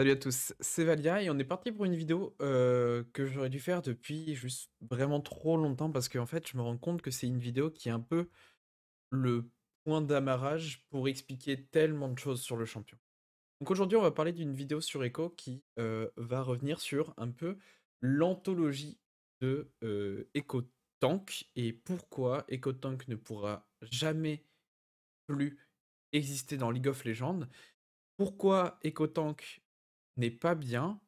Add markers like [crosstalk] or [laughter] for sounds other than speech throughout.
Salut à tous, c'est Valia et on est parti pour une vidéo euh, que j'aurais dû faire depuis juste vraiment trop longtemps parce qu'en fait je me rends compte que c'est une vidéo qui est un peu le point d'amarrage pour expliquer tellement de choses sur le champion. Donc aujourd'hui on va parler d'une vidéo sur Echo qui euh, va revenir sur un peu l'anthologie de euh, Echo Tank et pourquoi Echo Tank ne pourra jamais plus exister dans League of Legends. Pourquoi Echo Tank n'est pas bien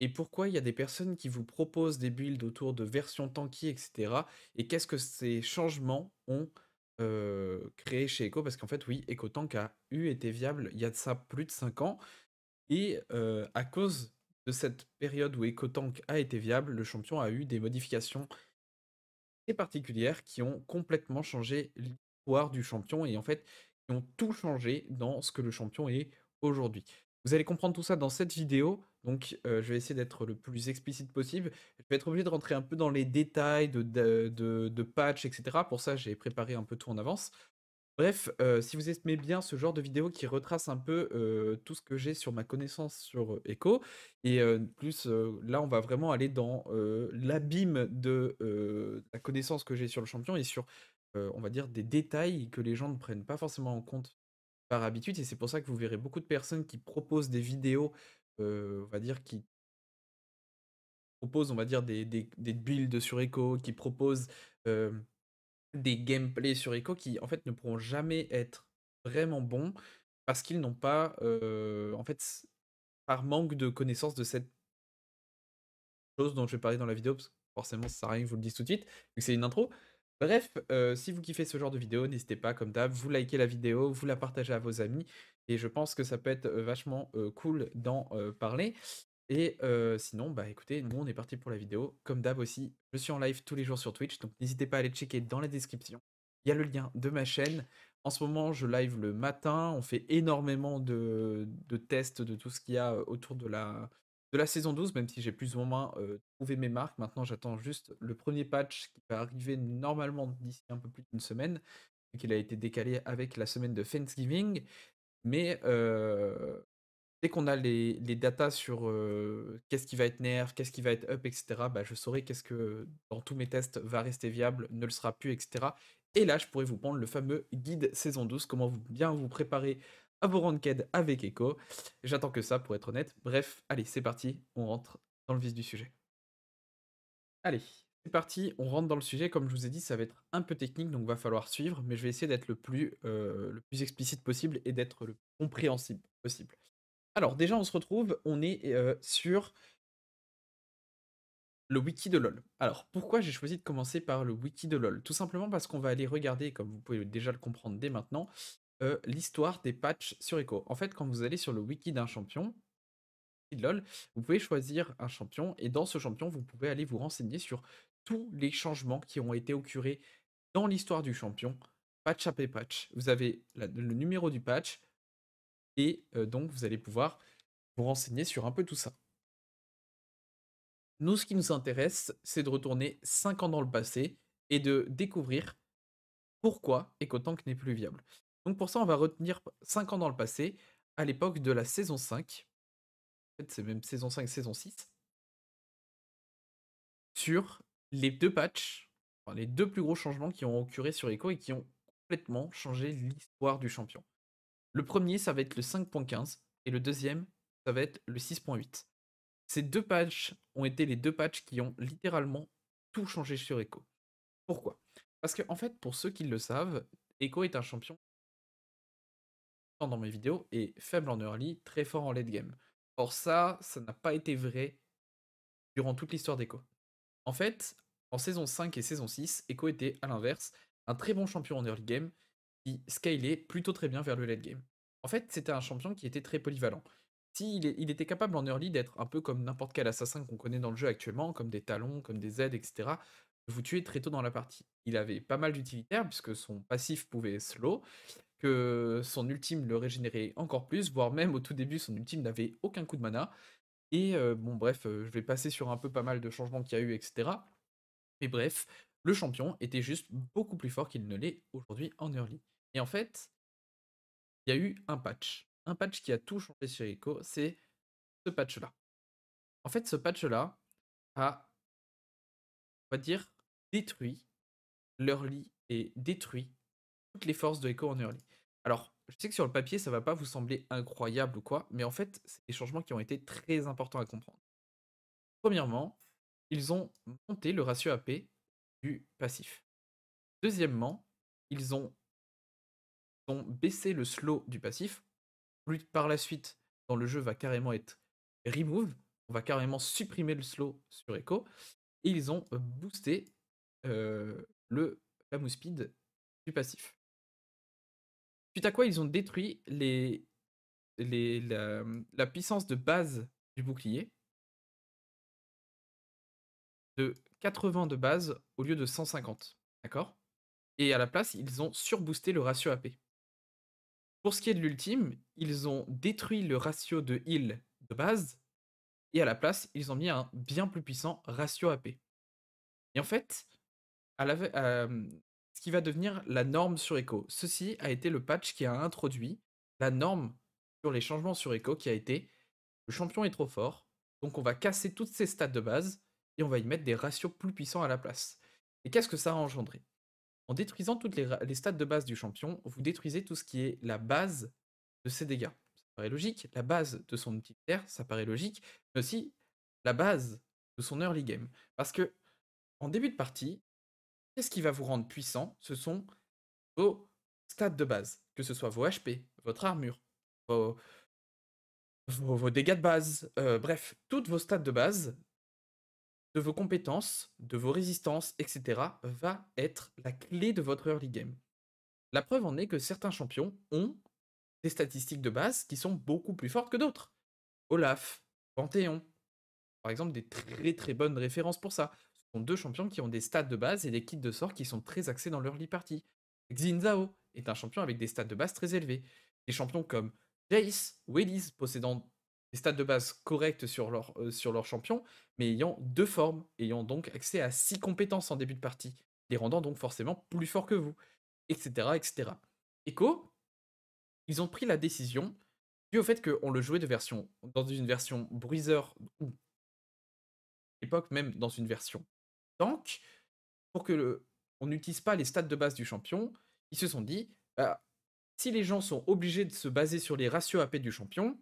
et pourquoi il y a des personnes qui vous proposent des builds autour de versions tanky, etc. Et qu'est-ce que ces changements ont créé chez Echo Parce qu'en fait, oui, Tank a eu été viable il y a de ça plus de 5 ans. Et à cause de cette période où Tank a été viable, le champion a eu des modifications très particulières qui ont complètement changé l'histoire du champion et en fait qui ont tout changé dans ce que le champion est aujourd'hui. Vous allez comprendre tout ça dans cette vidéo, donc euh, je vais essayer d'être le plus explicite possible. Je vais être obligé de rentrer un peu dans les détails de, patch, etc. Pour ça, j'ai préparé un peu tout en avance. Bref, euh, si vous aimez bien ce genre de vidéo qui retrace un peu euh, tout ce que j'ai sur ma connaissance sur Echo, et plus là, on va vraiment aller dans l'abîme de la connaissance que j'ai sur le champion et sur, on va dire, des détails que les gens ne prennent pas forcément en compte habitude, et c'est pour ça que vous verrez beaucoup de personnes qui proposent des vidéos, euh, on va dire, qui proposent, on va dire, des, des, builds sur Echo, qui proposent des gameplays sur Echo, qui en fait ne pourront jamais être vraiment bons parce qu'ils n'ont pas, en fait, par manque de connaissance de cette chose dont je vais parler dans la vidéo, parce que forcément, ça sert rien que je vous le dise tout de suite, vu c'est une intro. Bref, euh, si vous kiffez ce genre de vidéo, n'hésitez pas, comme d'hab, vous likez la vidéo, vous la partagez à vos amis, et je pense que ça peut être euh, vachement euh, cool d'en parler. Et sinon, bah écoutez, nous on est parti pour la vidéo. Comme d'hab aussi, je suis en live tous les jours sur Twitch, donc n'hésitez pas à aller checker dans la description. Il y a le lien de ma chaîne. En ce moment, je live le matin. On fait énormément de, de tests de tout ce qu'il y a autour de la, de la saison 12, même si j'ai plus ou moins trouvé mes marques. Maintenant, j'attends juste le premier patch qui va arriver normalement d'ici un peu plus d'une semaine, vu qu'il a été décalé avec la semaine de Thanksgiving. Mais dès qu'on a les, les, datas sur qu'est-ce qui va être nerf, qu'est-ce qui va être up, etc., bah, je saurai qu'est-ce que dans tous mes tests va rester viable, ne le sera plus, etc. Et là, je pourrais vous prendre le fameux guide saison 12, comment vous, bien vous préparer à avec Echo. J'attends que ça pour être honnête. Bref, allez, c'est parti, on rentre dans le vif du sujet. Allez, c'est parti, on rentre dans le sujet. Comme je vous ai dit, ça va être un peu technique, donc va falloir suivre, mais je vais essayer d'être le, plus, euh, explicite possible et d'être le plus compréhensible possible. Alors déjà, on se retrouve, on est euh, sur le wiki de LOL. Alors pourquoi j'ai choisi de commencer par le wiki de LOL Tout simplement parce qu'on va aller regarder, comme vous pouvez déjà le comprendre dès maintenant, euh, l'histoire des patchs sur Echo. En fait, quand vous allez sur le wiki d'un champion, vous pouvez choisir un champion et dans ce champion, vous pouvez aller vous renseigner sur tous les changements qui ont été occurrés dans l'histoire du champion, patch après patch. Vous avez le numéro du patch et euh, donc vous allez pouvoir vous renseigner sur un peu tout ça. Nous, ce qui nous intéresse, c'est de retourner 5 ans dans le passé et de découvrir pourquoi Tank n'est plus viable. Donc pour ça, on va retenir 5 ans dans le passé, à l'époque de la saison 5. En fait, c'est même saison 5, saison 6. Sur les deux patchs, enfin, les deux plus gros changements qui ont occurré sur Echo et qui ont complètement changé l'histoire du champion. Le premier, ça va être le 5.15 et le deuxième, ça va être le 6.8. Ces deux patchs ont été les deux patchs qui ont littéralement tout changé sur Echo. Pourquoi Parce que en fait, pour ceux qui le savent, Echo est un champion dans mes vidéos est faible en early, très fort en late game. Or ça, ça n'a pas été vrai durant toute l'histoire d'Echo. En fait, en saison 5 et saison 6, Echo était à l'inverse un très bon champion en early game qui scalait plutôt très bien vers le late game. En fait, c'était un champion qui était très polyvalent. S'il si il était capable en early d'être un peu comme n'importe quel assassin qu'on connaît dans le jeu actuellement, comme des talons, comme des aides, etc., vous tuer très tôt dans la partie. Il avait pas mal d'utilitaires puisque son passif pouvait slow, son ultime le régénérait encore plus, voire même au tout début, son ultime n'avait aucun coup de mana. Et euh, bon, bref, euh, je vais passer sur un peu pas mal de changements qu'il y a eu, etc. Mais bref, le champion était juste beaucoup plus fort qu'il ne l'est aujourd'hui en early. Et en fait, il y a eu un patch. Un patch qui a tout changé chez Echo, c'est ce patch-là. En fait, ce patch-là a, on va dire, détruit l'early et détruit toutes les forces de Echo en early. Alors, je sais que sur le papier, ça va pas vous sembler incroyable ou quoi, mais en fait, c'est des changements qui ont été très importants à comprendre. Premièrement, ils ont monté le ratio AP du passif. Deuxièmement, ils ont, baissé le slow du passif. par la suite, dans le jeu, va carrément être remove. On va carrément supprimer le slow sur Echo. Et ils ont boosté euh, le la speed du passif. Suite à quoi ils ont détruit mmh, la, puissance de base du bouclier de 80 de base au lieu de 150. D'accord Et à la place, ils ont surboosté le ratio AP. Pour ce qui est de l'ultime, ils ont détruit le ratio de heal de base et à la place, ils ont mis un bien plus puissant ratio AP. Et en fait, à la, mmh, qui va devenir la norme sur Echo. Ceci a été le patch qui a introduit la norme sur les changements sur Echo qui a été le champion est trop fort, donc on va casser toutes ses stats de base et on va y mettre des ratios plus puissants à la place. Et qu'est-ce que ça a engendré En détruisant toutes les, stats de base du champion, vous détruisez tout ce qui est la base de ses dégâts. Ça paraît logique, la base de son utilitaire, ça paraît logique, mais aussi la base de son early game. Parce que en début de partie, Qu'est-ce qui va vous rendre puissant Ce sont vos stats de base, que ce soit vos HP, votre armure, vos, dégâts de base, euh, bref, toutes vos stats de base, de vos compétences, de vos résistances, etc., va être la clé de votre early game. La preuve en est que certains champions ont des statistiques de base qui sont beaucoup plus fortes que d'autres. Olaf, Panthéon, par exemple, des très très bonnes références pour ça deux champions qui ont des stats de base et des kits de sort qui sont très axés dans leur lit party. Xin Zhao est un champion avec des stats de base très élevés. Des champions comme Jace ou Elise possédant des stats de base correctes sur leur, euh, sur leur champion, mais ayant deux formes, ayant donc accès à six compétences en début de partie, les rendant donc forcément plus forts que vous, etc. etc. Echo, ils ont pris la décision, dû au fait qu'on le jouait de version, dans une version bruiseur, ou à l'époque même dans une version pour que le, on n'utilise pas les stats de base du champion, ils se sont dit, bah, si les gens sont obligés de se baser sur les ratios AP du champion,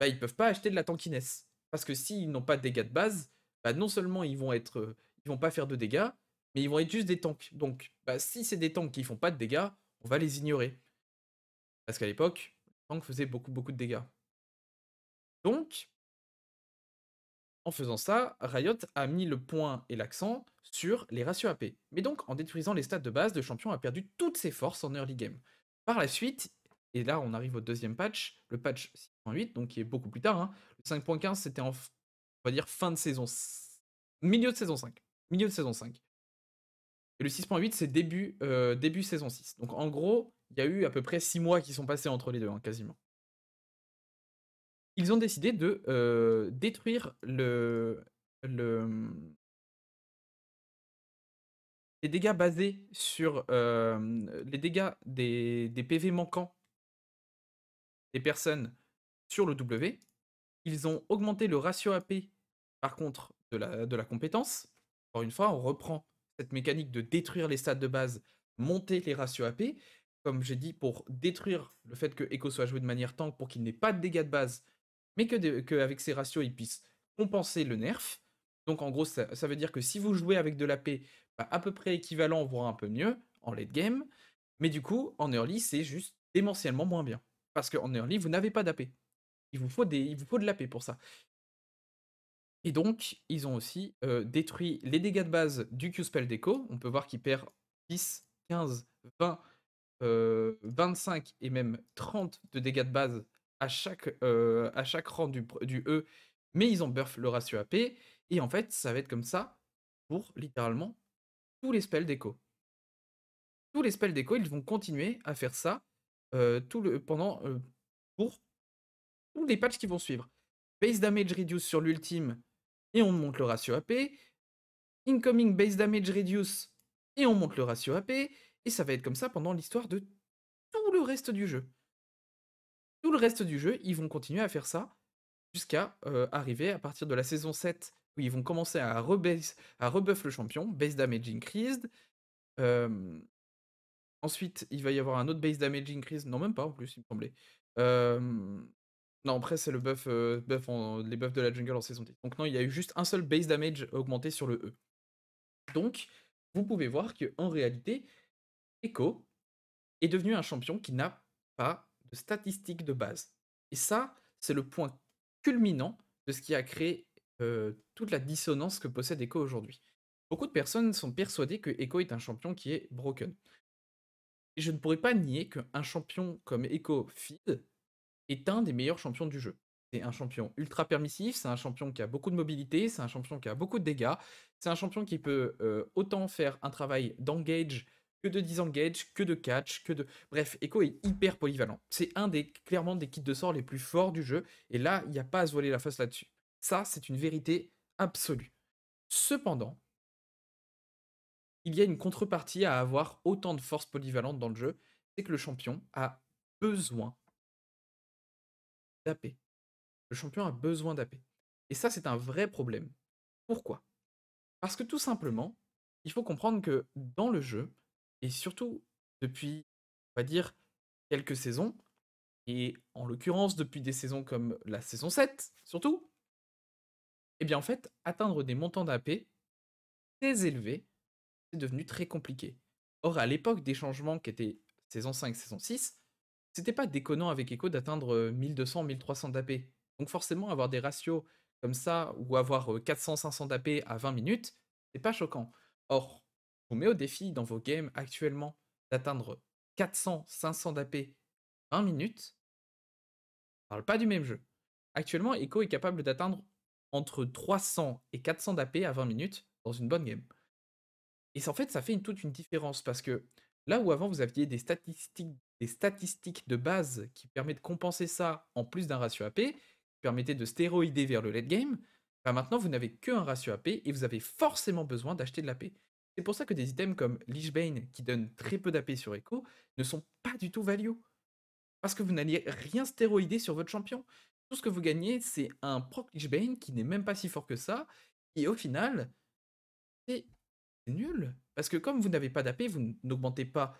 bah, ils peuvent pas acheter de la tankiness. Parce que s'ils n'ont pas de dégâts de base, bah, non seulement ils vont être, euh, ils vont pas faire de dégâts, mais ils vont être juste des tanks. Donc, si c'est des tanks qui font pas de dégâts, on va les ignorer. Parce qu'à l'époque, les tanks faisaient beaucoup, beaucoup de dégâts. Donc, en faisant ça, Riot a mis le point et l'accent sur les ratios AP. Mais donc, en détruisant les stats de base, le champion a perdu toutes ses forces en early game. Par la suite, et là on arrive au deuxième patch, le patch 6.8, donc qui est beaucoup plus tard, hein, le 5.15 c'était en, on va dire, fin de saison, milieu de saison 5. Milieu de saison 5. Et le 6.8 c'est début, euh, début saison 6. Donc en gros, il y a eu à peu près 6 mois qui sont passés entre les deux, hein, quasiment ils ont décidé de détruire mmh les dégâts basés sur les dégâts des, PV manquants des personnes sur le W. Ils ont augmenté le ratio AP, par contre, de la, de la compétence. Encore une fois, on reprend cette mécanique de détruire les stats de base, monter les ratios AP, comme j'ai dit, pour détruire le fait que Echo soit joué de manière tank, pour qu'il n'ait pas de dégâts de base, mais que, ces ratios, ils puissent compenser le nerf. Donc en gros, ça, veut dire que si vous jouez avec de l'AP bah, à peu près équivalent, voire un peu mieux, en late game, mais du coup, en early, c'est juste démentiellement moins bien. Parce qu'en early, vous n'avez pas d'AP. Il vous faut, il vous faut de l'AP pour ça. Et donc, ils ont aussi euh, détruit les dégâts de base du Q-Spell déco On peut voir qu'il perd 10, 15, 20, 25 et même 30 de dégâts de base à chaque, à chaque rang du, E, mais ils ont buff le ratio AP. Et en fait, ça va être comme ça pour littéralement tous les spells d'écho. Tous les spells d'écho, ils vont continuer à faire ça tout le, pendant, pour tous les patchs qui vont suivre. Base damage reduce sur l'ultime, et on monte le ratio AP. Incoming base damage reduce, et on monte le ratio AP. Et ça va être comme ça pendant l'histoire de tout le reste du jeu. Tout le reste du jeu, ils vont continuer à faire ça jusqu'à euh, arriver à partir de la saison 7 où ils vont commencer à, rebase, à rebuff le champion, base damage increased. ensuite, il va y avoir un autre base damage increased, non même pas en plus, il me semblait. non, après, c'est le buff, euh, les buffs de la jungle en saison 10. Donc, non, il y a eu juste un seul base damage augmenté sur le E. Donc, vous pouvez voir qu'en réalité, Echo est devenu un champion qui n'a pas statistiques de base. Et ça, c'est le point culminant de ce qui a créé euh, toute la dissonance que possède Echo aujourd'hui. Beaucoup de personnes sont persuadées que Echo est un champion qui est broken. Et je ne pourrais pas nier qu'un champion comme Echo Feed est un des meilleurs champions du jeu. C'est un champion ultra permissif, c'est un champion qui a beaucoup de mobilité, c'est un champion qui a beaucoup de dégâts, c'est un champion qui peut euh, autant faire un travail d'engage que de disengage, que de catch, que de. Bref, Echo est hyper polyvalent. C'est un des, clairement, des kits de sort les plus forts du jeu. Et là, il n'y a pas à se voiler la face là-dessus. Ça, c'est une vérité absolue. Cependant, il y a une contrepartie à avoir autant de forces polyvalentes dans le jeu, c'est que le champion a besoin d'AP. Le champion a besoin d'AP. Et ça, c'est un vrai problème. Pourquoi Parce que tout simplement, il faut comprendre que dans le jeu, et surtout, depuis, on va dire, quelques saisons, et en l'occurrence depuis des saisons comme la saison 7, surtout, eh bien en fait, atteindre des montants d'AP très élevés, c'est devenu très compliqué. Or, à l'époque des changements qui étaient saison 5, saison 6, c'était pas déconnant avec Echo d'atteindre 1200, 1300 d'AP. Donc forcément, avoir des ratios comme ça, ou avoir 400, 500 d'AP à 20 minutes, c'est pas choquant. Or, vous met au défi dans vos games actuellement d'atteindre 400, 500 d'AP 20 minutes, on parle pas du même jeu. Actuellement, Echo est capable d'atteindre entre 300 et 400 d'AP à 20 minutes dans une bonne game. Et en fait, ça fait toute une différence parce que là où avant vous aviez des statistiques, des statistiques de base qui permettaient de compenser ça en plus d'un ratio AP, qui permettait de stéroïder vers le late game, bah, maintenant vous n'avez qu'un ratio AP et vous avez forcément besoin d'acheter de l'AP. C'est pour ça que des items comme Lich Bane, qui donne très peu d'AP sur Echo, ne sont pas du tout value. Parce que vous n'allez rien stéroïder sur votre champion. Tout ce que vous gagnez, c'est un proc Lich Bane qui n'est même pas si fort que ça. Et au final, c'est nul. Parce que comme vous n'avez pas d'AP, vous n'augmentez pas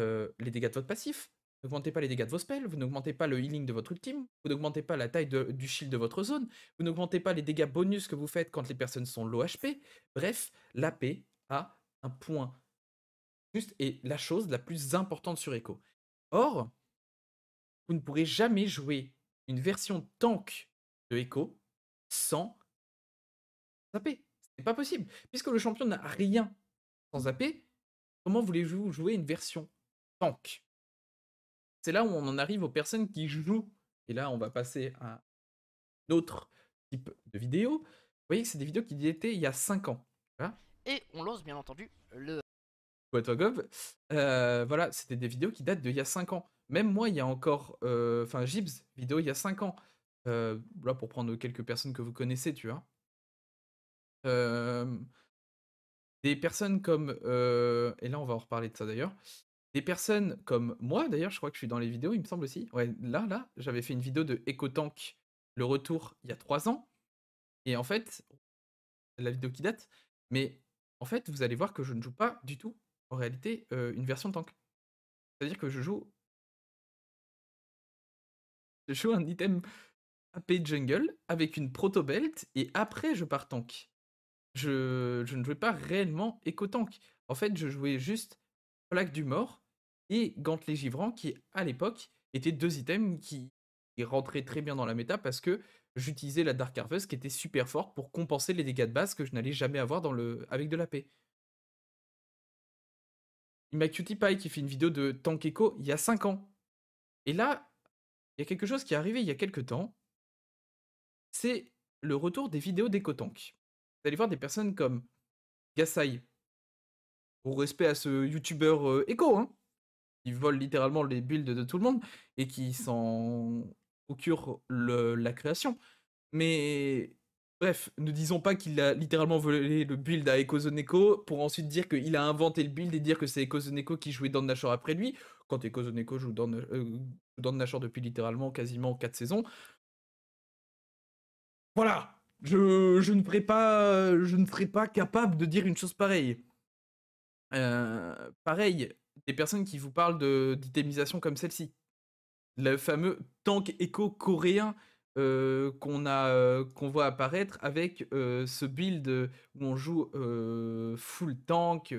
euh, les dégâts de votre passif, vous n'augmentez pas les dégâts de vos spells, vous n'augmentez pas le healing de votre ultime, vous n'augmentez pas la taille du shield de votre zone, vous n'augmentez pas les dégâts bonus que vous faites quand les personnes sont low HP. Bref, l'AP à un point. Juste et la chose la plus importante sur Echo. Or, vous ne pourrez jamais jouer une version tank de Echo sans zapper. n'est pas possible. Puisque le champion n'a rien sans zapper, comment voulez-vous jouer une version tank C'est là où on en arrive aux personnes qui jouent. Et là, on va passer à un autre type de vidéo. Vous voyez que c'est des vidéos qui étaient il y a 5 ans. Et on lance bien entendu le... toi, Gob euh, voilà, c'était des vidéos qui datent d'il y a 5 ans. Même moi, il y a encore... Euh, enfin, Gibbs, vidéo il y a 5 ans. Euh, là, pour prendre quelques personnes que vous connaissez, tu vois. des personnes comme... et là, on va en reparler de ça d'ailleurs des personnes comme moi, d'ailleurs, je crois que je suis dans les vidéos, il me semble aussi. Ouais, là, là, j'avais fait une vidéo de Tank le retour, il y a trois ans. Et en fait, la vidéo qui date, mais en fait, vous allez voir que je ne joue pas du tout, en réalité, euh, une version tank. C'est-à-dire que je joue. Je joue un item AP jungle avec une proto belt et après je pars tank. Je, ne jouais pas réellement éco-tank. En fait, je jouais juste plaque du mort et gantelet givrant qui, à l'époque, étaient deux items qui, qui rentraient très bien dans la méta parce que j'utilisais la Dark Harvest qui était super forte pour compenser les dégâts de base que je n'allais jamais avoir dans le... avec de la paix. Il m'a Cutie Pie qui fait une vidéo de Tank Echo il y a 5 ans. Et là, il y a quelque chose qui est arrivé il y a quelques temps. C'est le retour des vidéos d'éco-tank. Vous allez voir des personnes comme Gasai, au respect à ce youtubeur euh, Echo, hein, qui vole littéralement les builds de tout le monde et qui s'en cure la création. Mais bref, ne disons pas qu'il a littéralement volé le build à Ekozoneko pour ensuite dire qu'il a inventé le build et dire que c'est Ekozoneko qui jouait dans Nashor après lui, quand Ekozoneko joue dans, euh, dans Nashor depuis littéralement quasiment 4 saisons. Voilà, je, ne serais pas, je ne serais pas capable de dire une chose pareille. Euh, pareil, des personnes qui vous parlent d'itemisation comme celle-ci le fameux tank éco coréen euh, qu'on a euh, qu'on voit apparaître avec euh, ce build où on joue full tank.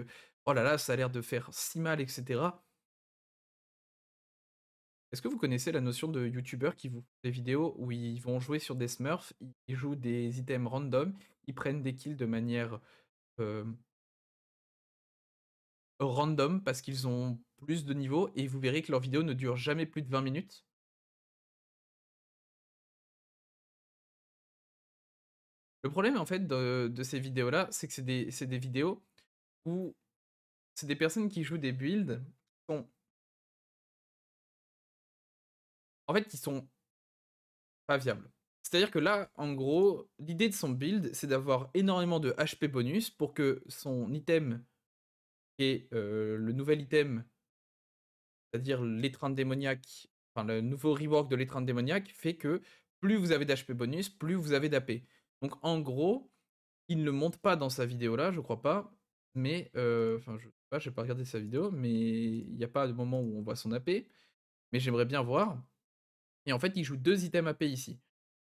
Oh là là, ça a l'air de faire si mal, etc. Est-ce que vous connaissez la notion de youtubeurs qui vous font des vidéos où ils vont jouer sur des smurfs, ils jouent des items random, ils prennent des kills de manière random parce qu'ils ont plus de niveaux et vous verrez que leurs vidéos ne durent jamais plus de 20 minutes. Le problème en fait de, ces vidéos-là, c'est que c'est des, vidéos où c'est des personnes qui jouent des builds qui sont... En fait, qui sont pas viables. C'est-à-dire que là, en gros, l'idée de son build, c'est d'avoir énormément de HP bonus pour que son item, qui est euh, le nouvel item c'est-à-dire l'étreinte démoniaque, enfin le nouveau rework de l'étreinte démoniaque, fait que plus vous avez d'HP bonus, plus vous avez d'AP. Donc en gros, il ne le montre pas dans sa vidéo là, je crois pas, mais euh, enfin je sais pas, je n'ai pas regardé sa vidéo, mais il n'y a pas de moment où on voit son AP, mais j'aimerais bien voir. Et en fait, il joue deux items AP ici.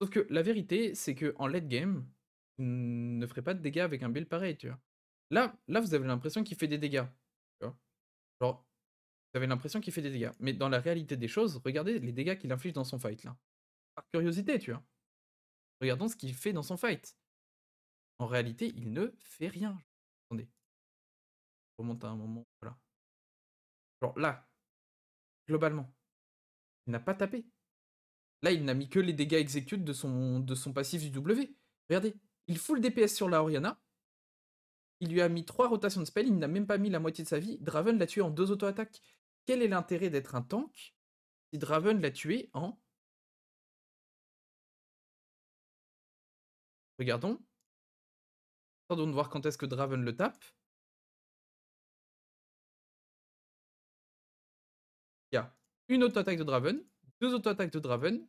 Sauf que la vérité, c'est que en late game, il ne ferait pas de dégâts avec un build pareil, tu vois. Là, là vous avez l'impression qu'il fait des dégâts l'impression qu'il fait des dégâts. Mais dans la réalité des choses, regardez les dégâts qu'il inflige dans son fight là. Par curiosité, tu vois. Regardons ce qu'il fait dans son fight. En réalité, il ne fait rien. Attendez. Je remonte à un moment. Voilà. Alors là, globalement, il n'a pas tapé. Là, il n'a mis que les dégâts exécutes de son, de son passif du W. Regardez, il fout le DPS sur la Oriana. Il lui a mis trois rotations de spell, il n'a même pas mis la moitié de sa vie. Draven l'a tué en deux auto-attaques quel est l'intérêt d'être un tank si Draven l'a tué en. Regardons. Attendons de voir quand est-ce que Draven le tape. Il y a une auto-attaque de Draven, deux auto-attaques de Draven,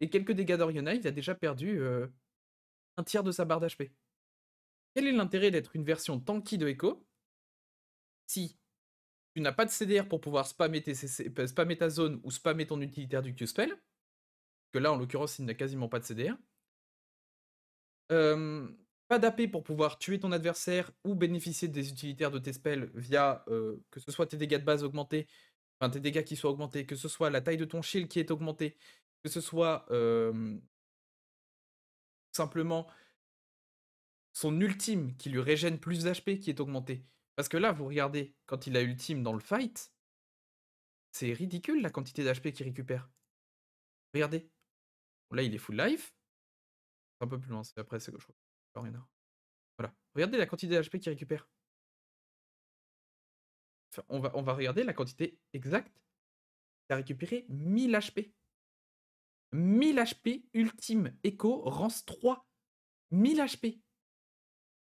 et quelques dégâts d'Oriona, il a déjà perdu euh, un tiers de sa barre d'HP. Quel est l'intérêt d'être une version tanky de Echo si tu n'as pas de CDR pour pouvoir spammer, tes euh, spammer ta zone ou spammer ton utilitaire du Q-Spell, que là en l'occurrence il n'a quasiment pas de CDR. pas d'AP pour pouvoir tuer ton adversaire ou bénéficier des utilitaires de tes spells via euh, que ce soit tes dégâts de base augmentés, enfin tes dégâts qui soient augmentés, que ce soit la taille de ton shield qui est augmentée, que ce soit simplement son ultime qui lui régène plus d'HP qui est augmenté. Parce que là, vous regardez, quand il a ultime dans le fight, c'est ridicule la quantité d'HP qu'il récupère. Regardez. Là, il est full life. Un peu plus loin, c'est après, c'est que je Voilà. Regardez la quantité d'HP qu'il récupère. on, va, on va regarder la quantité exacte. Il a récupéré 1000 HP. 1000 HP ultime. écho Rance 3. 1000 HP.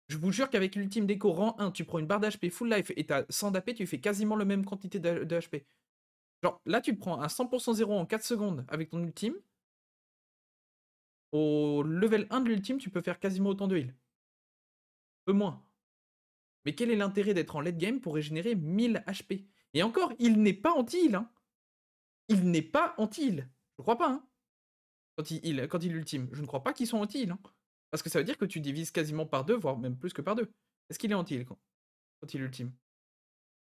Je vous jure qu'avec l'ultime déco rang 1, tu prends une barre d'HP full life et t'as 100 d'AP, tu fais quasiment la même quantité d'HP. Genre là, tu prends un 100% zéro en 4 secondes avec ton ultime. Au level 1 de l'ultime, tu peux faire quasiment autant de heal. Peu moins. Mais quel est l'intérêt d'être en late game pour régénérer 1000 HP Et encore, il n'est pas anti-heal. Hein il n'est pas anti-heal. Je crois pas. Hein quand, il, quand ultime, je ne crois pas qu'ils sont anti-heal. Hein parce que ça veut dire que tu divises quasiment par deux, voire même plus que par deux. Est-ce qu'il est anti quand, il ultime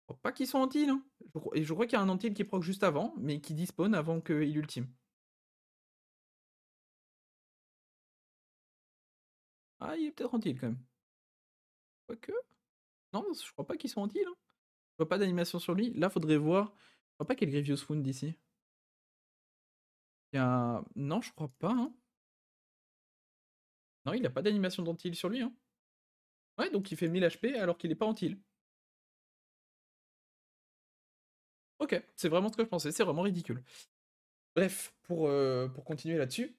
je crois pas qu'ils sont anti hein. Et je crois qu'il y a un anti qui proc juste avant, mais qui dispone avant qu'il ultime. Ah, il est peut-être anti quand même. Quoique. Non, je crois pas qu'ils sont anti hein. Je vois pas d'animation sur lui. Là, faudrait voir. Je crois pas qu'il y ait le Grievous found ici. Non, je crois pas. Hein. Non, il n'a pas d'animation danti sur lui. Hein. Ouais, donc il fait 1000 HP alors qu'il n'est pas anti-heal. Ok, c'est vraiment ce que je pensais, c'est vraiment ridicule. Bref, pour, euh, continuer là-dessus,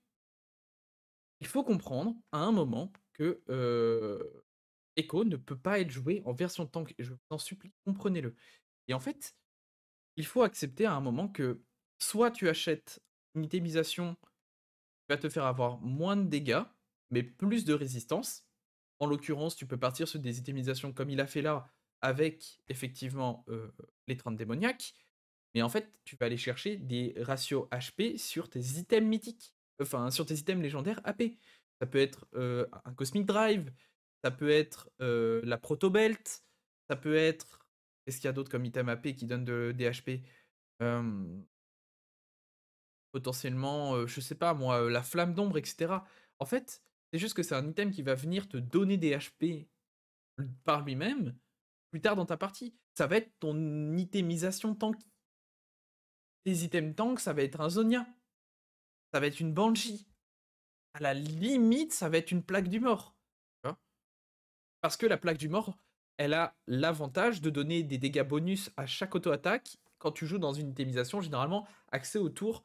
il faut comprendre à un moment que euh, Echo ne peut pas être joué en version tank. je vous en supplie, comprenez-le. Et en fait, il faut accepter à un moment que soit tu achètes une itemisation qui va te faire avoir moins de dégâts, mais plus de résistance. En l'occurrence, tu peux partir sur des itemisations comme il a fait là, avec effectivement les 30 démoniaques. Mais en fait, tu vas aller chercher des ratios HP sur tes items mythiques, enfin sur tes items légendaires AP. Ça peut être un Cosmic Drive, ça peut être la Proto Belt, ça peut être. est ce qu'il y a d'autres comme item AP qui donnent de, des HP Potentiellement, je sais pas moi, la Flamme d'Ombre, etc. En fait, c'est juste que c'est un item qui va venir te donner des HP par lui-même plus tard dans ta partie. Ça va être ton itemisation tank. Tes items tank, ça va être un Zonia. Ça va être une Banshee. À la limite, ça va être une plaque du mort. Parce que la plaque du mort, elle a l'avantage de donner des dégâts bonus à chaque auto-attaque quand tu joues dans une itemisation généralement axée autour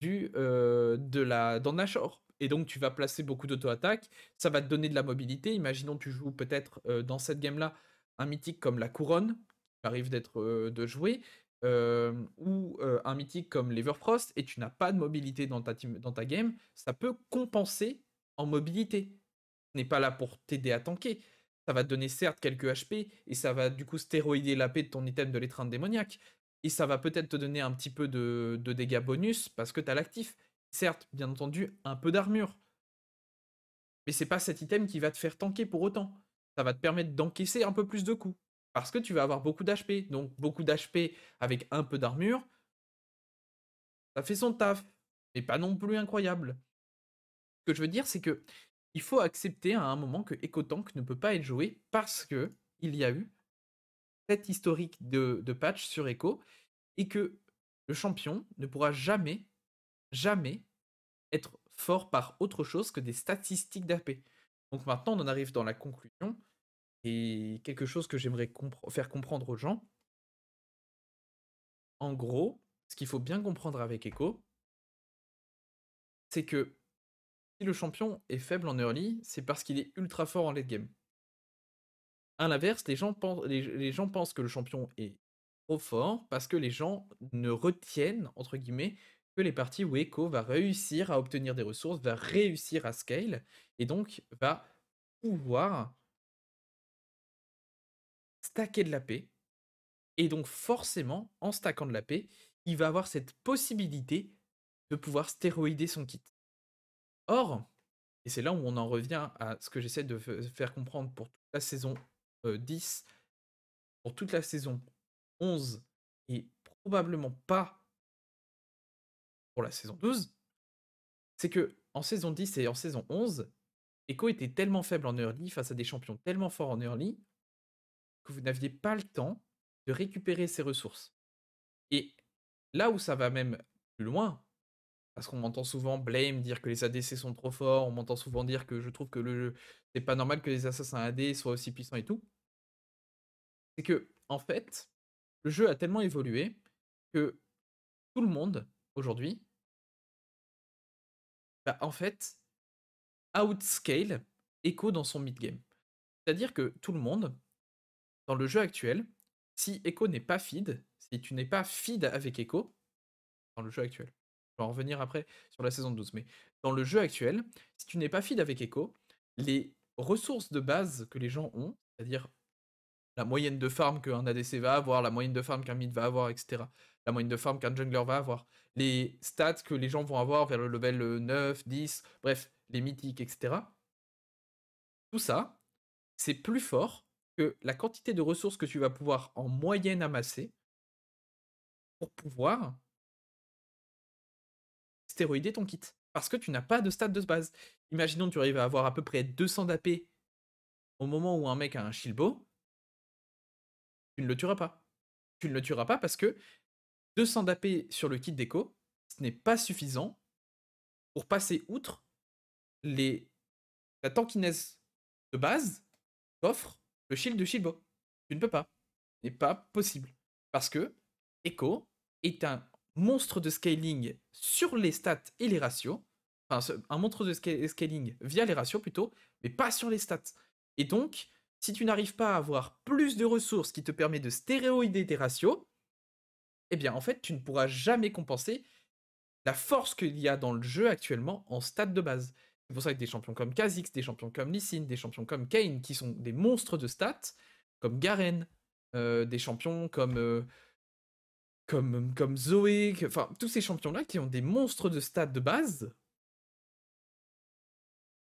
du, euh, de la, d'un Nashor et donc tu vas placer beaucoup d'auto-attaques, ça va te donner de la mobilité. Imaginons tu joues peut-être euh, dans cette game-là un mythique comme la couronne, qui arrive d'être euh, de jouer, euh, ou un mythique comme l'Everfrost, et tu n'as pas de mobilité dans ta, team, dans ta game, ça peut compenser en mobilité. Ce n'est pas là pour t'aider à tanker. Ça va te donner certes quelques HP, et ça va du coup stéroïder l'AP de ton item de l'étreinte démoniaque. Et ça va peut-être te donner un petit peu de, de dégâts bonus parce que tu as l'actif certes, bien entendu, un peu d'armure. Mais c'est pas cet item qui va te faire tanker pour autant. Ça va te permettre d'encaisser un peu plus de coups. Parce que tu vas avoir beaucoup d'HP. Donc beaucoup d'HP avec un peu d'armure, ça fait son taf. Mais pas non plus incroyable. Ce que je veux dire, c'est que il faut accepter à un moment que Echo Tank ne peut pas être joué parce que il y a eu cette historique de patch sur Echo et que le champion ne pourra jamais jamais être fort par autre chose que des statistiques d'AP. Donc maintenant, on en arrive dans la conclusion. Et quelque chose que j'aimerais faire comprendre aux gens. En gros, ce qu'il faut bien comprendre avec Echo, c'est que si le champion est faible en early, c'est parce qu'il est ultra fort en late game. A l'inverse, les, les gens pensent que le champion est trop fort parce que les gens ne retiennent, entre guillemets, que les parties où Echo va réussir à obtenir des ressources, va réussir à scale, et donc va pouvoir stacker de la paix. Et donc forcément, en stackant de la paix, il va avoir cette possibilité de pouvoir stéroïder son kit. Or, et c'est là où on en revient à ce que j'essaie de faire comprendre pour toute la saison 10, euh, pour toute la saison 11, et probablement pas pour la saison 12, c'est que en saison 10 et en saison 11, Echo était tellement faible en early face à des champions tellement forts en early que vous n'aviez pas le temps de récupérer ses ressources. Et là où ça va même plus loin, parce qu'on m'entend souvent blame dire que les ADC sont trop forts, on m'entend souvent dire que je trouve que le c'est pas normal que les assassins AD soient aussi puissants et tout. C'est que en fait, le jeu a tellement évolué que tout le monde aujourd'hui, bah, en fait, outscale Echo dans son mid-game. C'est-à-dire que tout le monde, dans le jeu actuel, si Echo n'est pas feed, si tu n'es pas feed avec Echo, dans le jeu actuel, je vais en revenir après sur la saison 12, mais dans le jeu actuel, si tu n'es pas feed avec Echo, les ressources de base que les gens ont, c'est-à-dire la moyenne de farm qu'un ADC va avoir, la moyenne de farm qu'un mid va avoir, etc., la moyenne de forme qu'un jungler va avoir, les stats que les gens vont avoir vers le level 9, euh, 10, bref, les mythiques, etc. Tout ça, c'est plus fort que la quantité de ressources que tu vas pouvoir en moyenne amasser pour pouvoir stéroïder ton kit. Parce que tu n'as pas de stats de base. Imaginons que tu arrives à avoir à peu près 200 d'AP au moment où un mec a un shilbo, tu ne le tueras pas. Tu ne le tueras pas parce que 200 d'AP sur le kit d'Echo, ce n'est pas suffisant pour passer outre les... la tankiness de base qu'offre le shield de Shilbo. Tu ne peux pas. Ce n'est pas possible. Parce que Echo est un monstre de scaling sur les stats et les ratios. Enfin, un monstre de scaling via les ratios plutôt, mais pas sur les stats. Et donc, si tu n'arrives pas à avoir plus de ressources qui te permet de stéréoïder tes ratios, eh bien en fait tu ne pourras jamais compenser la force qu'il y a dans le jeu actuellement en stade de base. C'est pour ça que des champions comme Kha'Zix, des champions comme Sin, des champions comme Kane, qui sont des monstres de stats, comme Garen, euh, des champions comme, euh, comme, euh, comme Zoé, enfin tous ces champions-là qui ont des monstres de stats de base,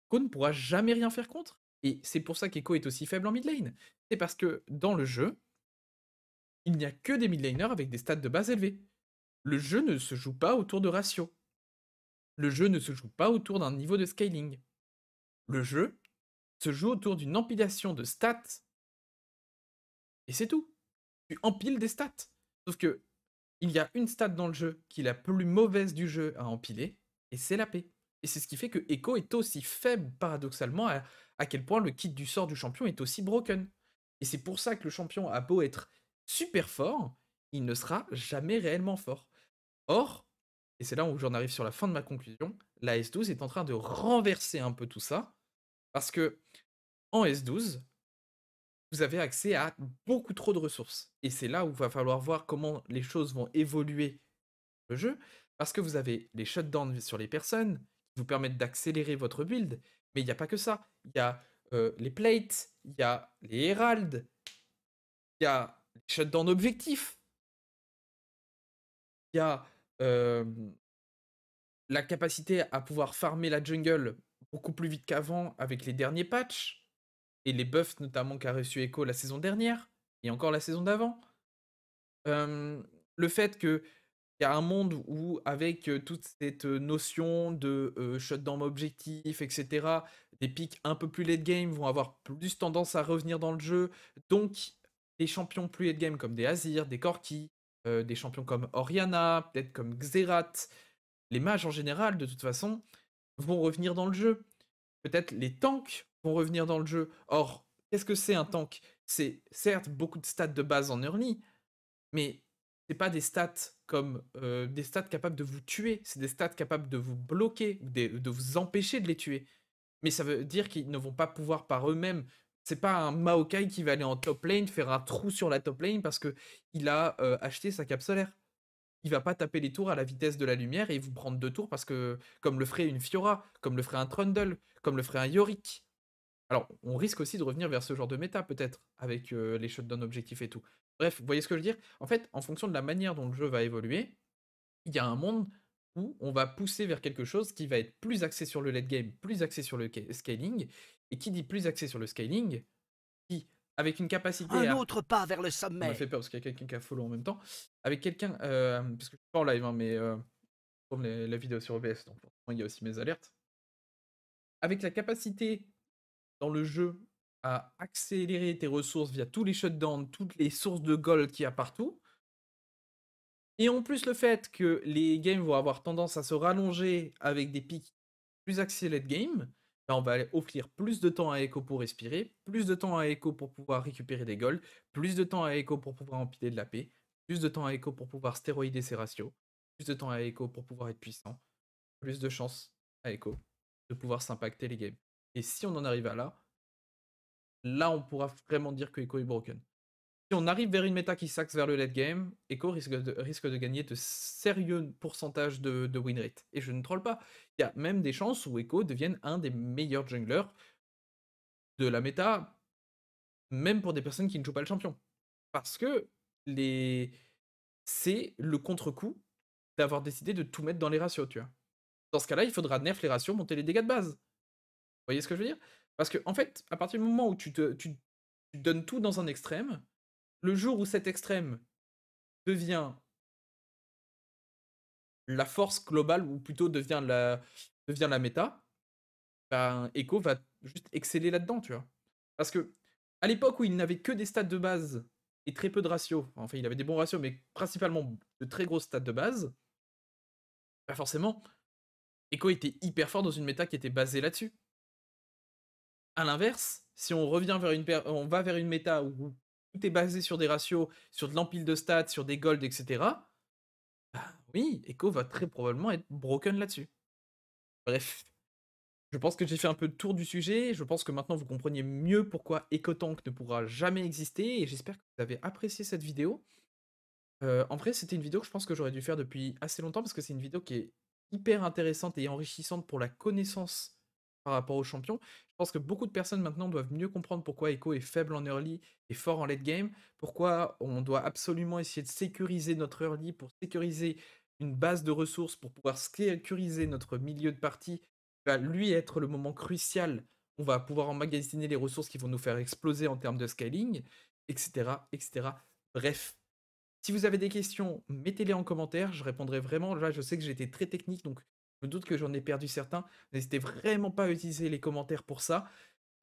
qu'on ne pourra jamais rien faire contre. Et c'est pour ça qu'Echo est aussi faible en mid lane. C'est parce que dans le jeu, il n'y a que des midlaners avec des stats de base élevées. Le jeu ne se joue pas autour de ratio. Le jeu ne se joue pas autour d'un niveau de scaling. Le jeu se joue autour d'une empilation de stats. Et c'est tout. Tu empiles des stats. Sauf que il y a une stat dans le jeu qui est la plus mauvaise du jeu à empiler, et c'est la paix. Et c'est ce qui fait que Echo est aussi faible, paradoxalement, à quel point le kit du sort du champion est aussi broken. Et c'est pour ça que le champion a beau être super fort, il ne sera jamais réellement fort. Or, et c'est là où j'en arrive sur la fin de ma conclusion, la S12 est en train de renverser un peu tout ça, parce que en S12, vous avez accès à beaucoup trop de ressources. Et c'est là où il va falloir voir comment les choses vont évoluer le jeu, parce que vous avez les shutdowns sur les personnes, qui vous permettent d'accélérer votre build, mais il n'y a pas que ça. Il y a euh, les plates, il y a les heralds, il y a Shutdown objectif. Il y a la capacité à pouvoir farmer la jungle beaucoup plus vite qu'avant avec les derniers patchs et les buffs notamment qu'a reçu Echo la saison dernière et encore la saison d'avant. le fait qu'il y a un monde où avec toute cette notion de shot shutdown objectif, etc., des pics un peu plus late game vont avoir plus tendance à revenir dans le jeu, donc des champions plus de game comme des Azir, des Corki, euh, des champions comme Oriana, peut-être comme Xerath, les mages en général, de toute façon, vont revenir dans le jeu. Peut-être les tanks vont revenir dans le jeu. Or, qu'est-ce que c'est un tank C'est certes beaucoup de stats de base en early, mais c'est pas des stats comme euh, des stats capables de vous tuer, c'est des stats capables de vous bloquer, de vous empêcher de les tuer. Mais ça veut dire qu'ils ne vont pas pouvoir par eux-mêmes c'est pas un Maokai qui va aller en top lane, faire un trou sur la top lane parce que il a euh, acheté sa cape solaire. Il va pas taper les tours à la vitesse de la lumière et vous prendre deux tours parce que, comme le ferait une Fiora, comme le ferait un Trundle, comme le ferait un Yorick. Alors, on risque aussi de revenir vers ce genre de méta, peut-être, avec euh, les shutdown objectifs et tout. Bref, vous voyez ce que je veux dire En fait, en fonction de la manière dont le jeu va évoluer, il y a un monde où on va pousser vers quelque chose qui va être plus axé sur le late game, plus axé sur le scaling, et qui dit plus axé sur le scaling, qui, avec une capacité. Un autre pas vers le sommet. Ça m'a fait peur parce qu'il y a quelqu'un qui a follow en même temps. Avec quelqu'un. Euh, parce que je suis pas en live, hein, mais euh, je la vidéo sur OBS, e donc il y a aussi mes alertes. Avec la capacité dans le jeu à accélérer tes ressources via tous les shutdowns, toutes les sources de gold qu'il y a partout. Et en plus le fait que les games vont avoir tendance à se rallonger avec des pics plus axés les game, on va offrir plus de temps à Echo pour respirer, plus de temps à Echo pour pouvoir récupérer des golds, plus de temps à Echo pour pouvoir empiler de la paix, plus de temps à Echo pour pouvoir stéroïder ses ratios, plus de temps à Echo pour pouvoir être puissant, plus de chances à Echo de pouvoir s'impacter les games. Et si on en arrive à là, là on pourra vraiment dire que Echo est broken on arrive vers une méta qui s'axe vers le late game, Echo risque de, risque de gagner de sérieux pourcentages de, win rate. Et je ne troll pas. Il y a même des chances où Echo devienne un des meilleurs junglers de la méta, même pour des personnes qui ne jouent pas le champion. Parce que les... c'est le contre-coup d'avoir décidé de tout mettre dans les ratios, tu vois. Dans ce cas-là, il faudra nerf les ratios, monter les dégâts de base. Vous voyez ce que je veux dire Parce que, en fait, à partir du moment où tu, te, tu donnes tout dans un extrême, le jour où cet extrême devient la force globale, ou plutôt devient la, devient la méta, Echo bah, va juste exceller là-dedans, tu vois. Parce que à l'époque où il n'avait que des stats de base et très peu de ratios, enfin il avait des bons ratios, mais principalement de très gros stats de base, pas bah, forcément, Echo était hyper fort dans une méta qui était basée là-dessus. À l'inverse, si on revient vers une on va vers une méta où tout est basé sur des ratios, sur de l'empile de stats, sur des golds, etc., bah oui, Echo va très probablement être broken là-dessus. Bref, je pense que j'ai fait un peu le tour du sujet. Je pense que maintenant vous compreniez mieux pourquoi Echo Tank ne pourra jamais exister. Et j'espère que vous avez apprécié cette vidéo. Euh, en vrai, c'était une vidéo que je pense que j'aurais dû faire depuis assez longtemps parce que c'est une vidéo qui est hyper intéressante et enrichissante pour la connaissance par rapport aux champions. Je pense que beaucoup de personnes maintenant doivent mieux comprendre pourquoi Echo est faible en early et fort en late game, pourquoi on doit absolument essayer de sécuriser notre early pour sécuriser une base de ressources pour pouvoir sécuriser notre milieu de partie qui va lui être le moment crucial. On va pouvoir emmagasiner les ressources qui vont nous faire exploser en termes de scaling, etc., etc. Bref, si vous avez des questions, mettez-les en commentaire, je répondrai vraiment. Là, je sais que j'étais très technique, donc je doute que j'en ai perdu certains. N'hésitez vraiment pas à utiliser les commentaires pour ça.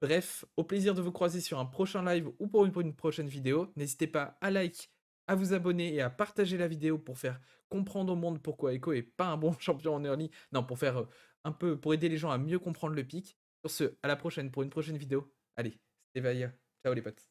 Bref, au plaisir de vous croiser sur un prochain live ou pour une, prochaine vidéo. N'hésitez pas à like, à vous abonner et à partager la vidéo pour faire comprendre au monde pourquoi Echo est pas un bon [laughs] champion en early. Non, pour faire euh, un peu, pour aider les gens à mieux comprendre le pic. Sur ce, à la prochaine pour une prochaine vidéo. Allez, c'était Vaya. Ciao les potes.